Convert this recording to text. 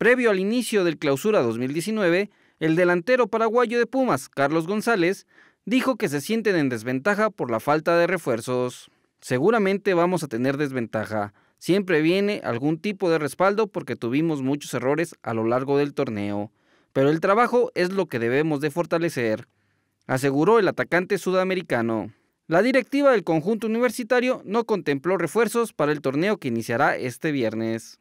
Previo al inicio del clausura 2019, el delantero paraguayo de Pumas, Carlos González, dijo que se sienten en desventaja por la falta de refuerzos. Seguramente vamos a tener desventaja. Siempre viene algún tipo de respaldo porque tuvimos muchos errores a lo largo del torneo. Pero el trabajo es lo que debemos de fortalecer, aseguró el atacante sudamericano. La directiva del conjunto universitario no contempló refuerzos para el torneo que iniciará este viernes.